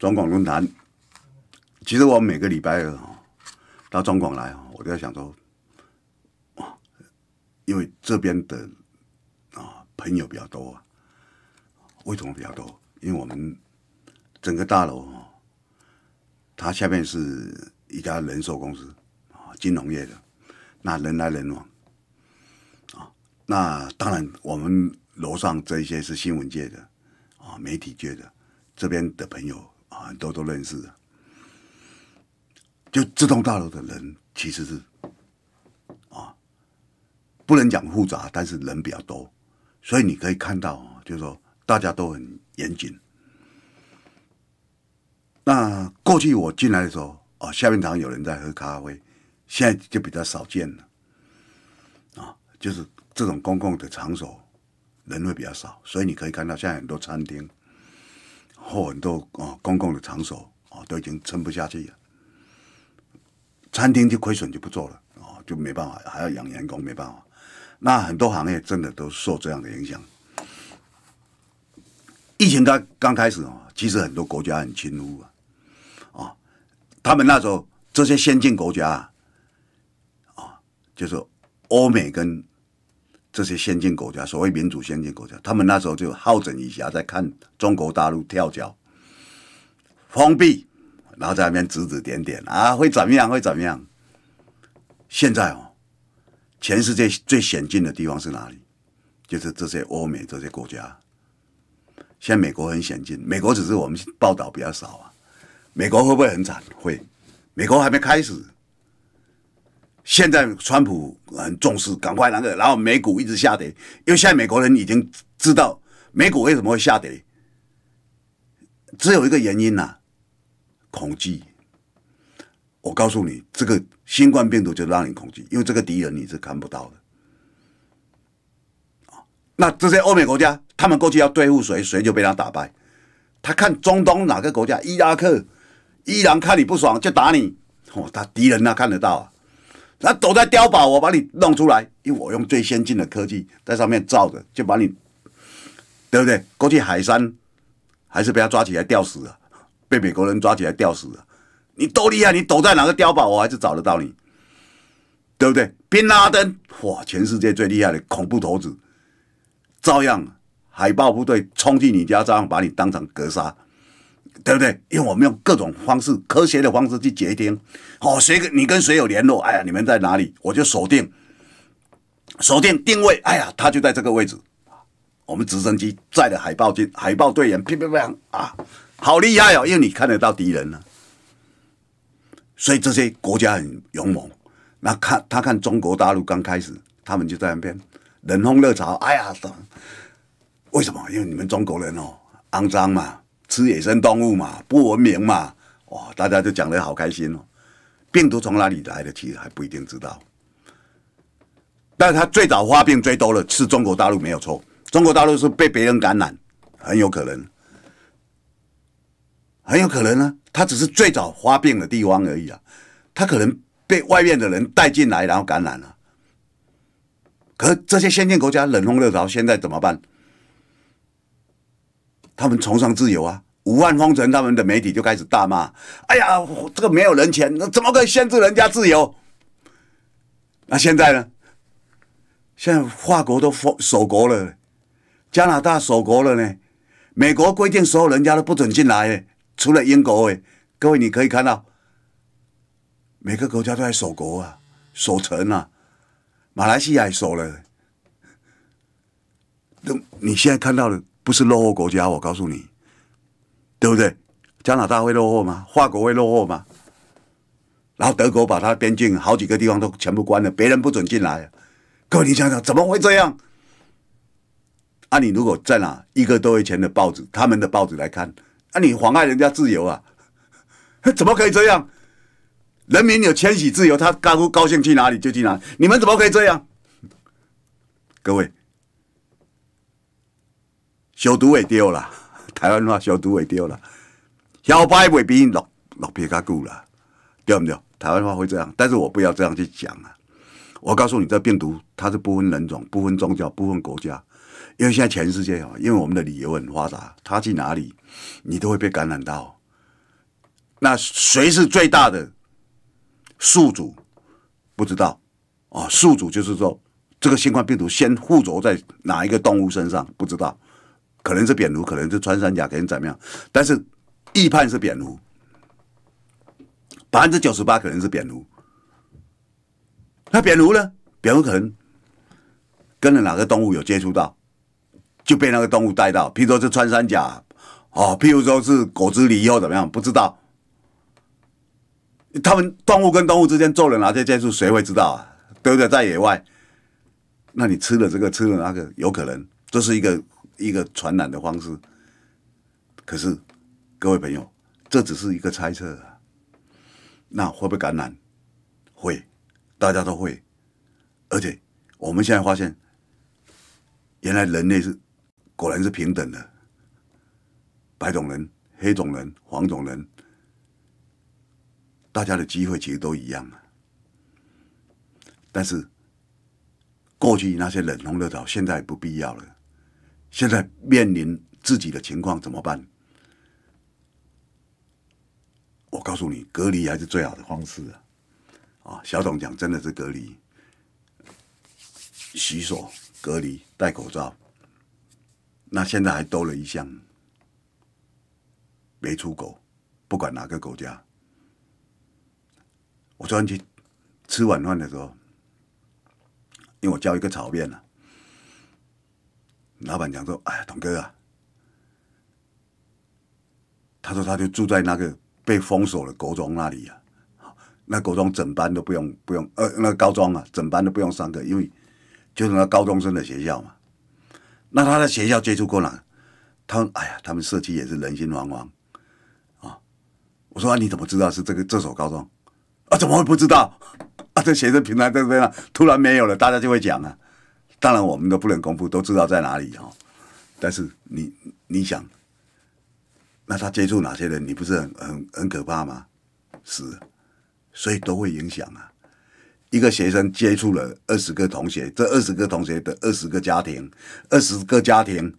中广论坛，其实我每个礼拜啊到中广来啊，我都在想说，因为这边的啊朋友比较多，为什么比较多，因为我们整个大楼它下面是一家人寿公司啊，金融业的，那人来人往，啊，那当然我们楼上这一些是新闻界的啊，媒体界的，这边的朋友。啊，很多都认识。就这栋大楼的人其实是啊，不能讲复杂，但是人比较多，所以你可以看到，就是说大家都很严谨。那过去我进来的时候，啊，下面常有人在喝咖啡，现在就比较少见了。啊，就是这种公共的场所人会比较少，所以你可以看到现在很多餐厅。或很多啊，公共的场所啊，都已经撑不下去了。餐厅就亏损就不做了啊，就没办法，还要养员工，没办法。那很多行业真的都受这样的影响。疫情刚刚开始啊，其实很多国家很轻忽啊，啊，他们那时候这些先进国家啊，就是欧美跟。这些先进国家，所谓民主先进国家，他们那时候就好整一暇，在看中国大陆跳脚、封闭，然后在那边指指点点啊，会怎么样？会怎么样？现在哦，全世界最先进的地方是哪里？就是这些欧美这些国家。现在美国很先进，美国只是我们报道比较少啊。美国会不会很惨？会。美国还没开始。现在川普很重视，赶快那个，然后美股一直下跌。因为现在美国人已经知道美股为什么会下跌，只有一个原因呐，恐惧。我告诉你，这个新冠病毒就让你恐惧，因为这个敌人你是看不到的。那这些欧美国家，他们过去要对付谁，谁就被他打败。他看中东哪个国家，伊拉克依然看你不爽就打你。哦，他敌人呐，看得到。那躲在碉堡，我把你弄出来，因为我用最先进的科技在上面照着，就把你，对不对？过去海山还是被他抓起来吊死了，被美国人抓起来吊死了。你多厉害，你躲在哪个碉堡，我还是找得到你，对不对？宾拉登，哇，全世界最厉害的恐怖头子，照样海豹部队冲进你家，照样把你当场格杀。对不对？因为我们用各种方式，科学的方式去决定，哦，谁跟你跟谁有联络？哎呀，你们在哪里？我就锁定，锁定定位。哎呀，他就在这个位置。我们直升机载的海豹军，海豹队员，砰砰砰啊，好厉害哦！因为你看得到敌人呢。所以这些国家很勇猛。那看他看中国大陆刚开始，他们就在那边冷风热潮。哎呀，为什么？因为你们中国人哦，肮脏嘛。吃野生动物嘛，不文明嘛，哇！大家就讲得好开心哦。病毒从哪里来的，其实还不一定知道。但他最早发病最多的是中国大陆，没有错。中国大陆是被别人感染，很有可能，很有可能呢。他只是最早发病的地方而已啊。他可能被外面的人带进来，然后感染了。可这些先进国家冷风热潮，现在怎么办？他们崇尚自由啊，武汉封城，他们的媒体就开始大骂：“哎呀，这个没有人权，那怎么可以限制人家自由？”那现在呢？现在法国都封守国了，加拿大守国了呢？美国规定所有人家都不准进来，除了英国。哎，各位，你可以看到，每个国家都在守国啊，守城啊，马来西亚也守了。都，你现在看到了。不是落后国家，我告诉你，对不对？加拿大会落后吗？法国会落后吗？然后德国把它边境好几个地方都全部关了，别人不准进来。各位，你想想，怎么会这样？啊，你如果在哪一个多月前的报纸，他们的报纸来看，那你妨碍人家自由啊？怎么可以这样？人民有迁徙自由，他高高兴去哪里就去哪。你们怎么可以这样？各位。消毒也丢了，台湾话消毒也丢了，小白会比老老片较久了，对不对？台湾话会这样，但是我不要这样去讲啊。我告诉你，这病毒它是不分人种、不分宗教、不分国家，因为现在全世界啊，因为我们的旅游很发达，他去哪里，你都会被感染到。那谁是最大的宿主？不知道啊。宿主就是说，这个新冠病毒先附着在哪一个动物身上？不知道。可能是扁蝠，可能是穿山甲，可能怎么样？但是预判是扁蝠。百分之九十八可能是扁蝠。那扁蝠呢？扁蝠可能跟了哪个动物有接触到，就被那个动物带到。譬如说是穿山甲，哦，譬如说是果子狸，或怎么样？不知道。他们动物跟动物之间做了哪些接触，谁会知道啊？对不对？在野外，那你吃了这个，吃了那个，有可能这是一个。一个传染的方式，可是各位朋友，这只是一个猜测啊。那会不会感染？会，大家都会。而且我们现在发现，原来人类是果然是平等的，白种人、黑种人、黄种人，大家的机会其实都一样啊。但是过去那些冷红热潮，现在不必要了。现在面临自己的情况怎么办？我告诉你，隔离还是最好的方式啊！啊，小董讲真的是隔离，洗手、隔离、戴口罩。那现在还多了一项，没出国，不管哪个国家。我昨天去吃晚饭的时候，因为我叫一个炒面了。老板讲说：“哎呀，董哥啊，他说他就住在那个被封锁的高中那里啊。那高中整班都不用不用，呃，那高中啊，整班都不用上课，因为就是那高中生的学校嘛。那他在学校接触过来，他哎呀，他们社区也是人心惶惶啊。我说你怎么知道是这个这所高中？啊，怎么会不知道？啊，这学生平台这边突然没有了，大家就会讲啊。”当然，我们都不能公布，都知道在哪里哦。但是你，你想，那他接触哪些人，你不是很很很可怕吗？是，所以都会影响啊。一个学生接触了二十个同学，这二十个同学的二十个家庭，二十个家庭，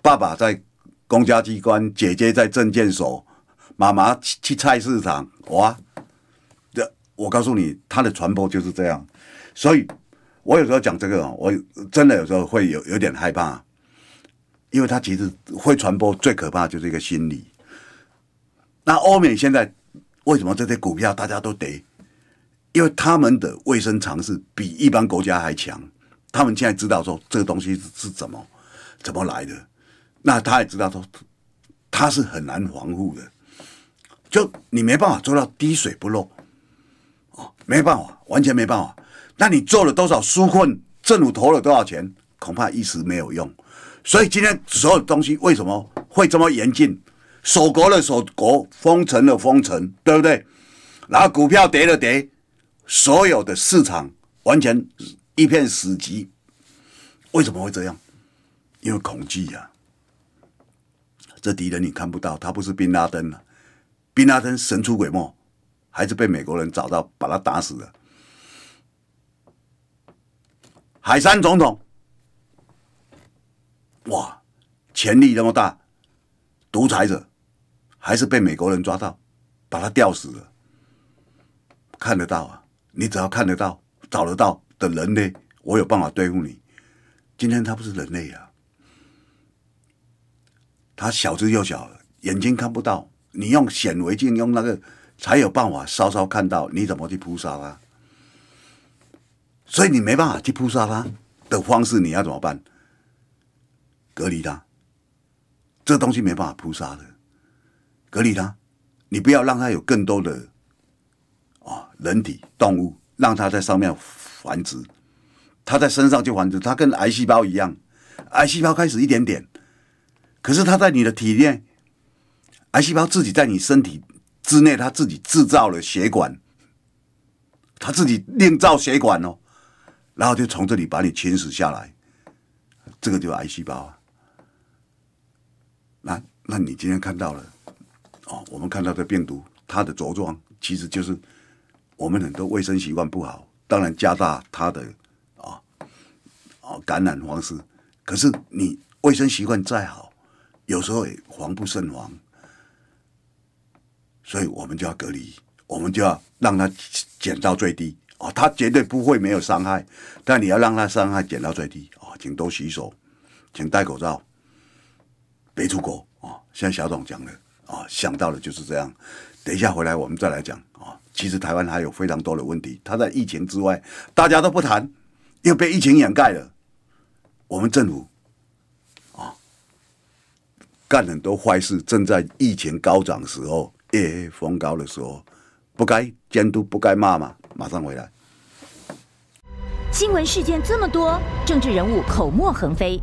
爸爸在公家机关，姐姐在证件所，妈妈去去菜市场，哇！这我告诉你，他的传播就是这样，所以。我有时候讲这个，我真的有时候会有有点害怕，因为他其实会传播，最可怕就是一个心理。那欧美现在为什么这些股票大家都得？因为他们的卫生常识比一般国家还强，他们现在知道说这个东西是是怎么怎么来的，那他也知道说他是很难防护的，就你没办法做到滴水不漏，哦，没办法，完全没办法。那你做了多少纾困？政府投了多少钱？恐怕一时没有用。所以今天所有东西为什么会这么严峻？锁国的锁国，封城的封城，对不对？然后股票跌了跌，所有的市场完全一片死寂。为什么会这样？因为恐惧呀！这敌人你看不到，他不是宾拉登了。宾拉登神出鬼没，还是被美国人找到把他打死了。海山总统，哇，潜力那么大，独裁者，还是被美国人抓到，把他吊死了。看得到啊，你只要看得到、找得到的人呢，我有办法对付你。今天他不是人类啊，他小之又小，眼睛看不到，你用显微镜用那个才有办法稍稍看到，你怎么去扑杀他？所以你没办法去扑杀它的方式，你要怎么办？隔离它，这东西没办法扑杀的。隔离它，你不要让它有更多的啊，人体、动物让它在上面繁殖。它在身上就繁殖，它跟癌细胞一样。癌细胞开始一点点，可是它在你的体内，癌细胞自己在你身体之内，它自己制造了血管，它自己另造血管哦。然后就从这里把你侵蚀下来，这个就癌细胞。那那你今天看到了，哦，我们看到的病毒，它的着装其实就是我们很多卫生习惯不好，当然加大它的啊啊感染方式。可是你卫生习惯再好，有时候也防不胜防，所以我们就要隔离，我们就要让它减到最低。啊，他绝对不会没有伤害，但你要让他伤害减到最低啊，请多洗手，请戴口罩，别出国啊！像小董讲的啊，想到的就是这样。等一下回来我们再来讲啊。其实台湾还有非常多的问题，他在疫情之外，大家都不谈，又被疫情掩盖了。我们政府啊，干很多坏事，正在疫情高涨时候，夜黑风高的时候。不该监督，不该骂嘛？马上回来。新闻事件这么多，政治人物口沫横飞。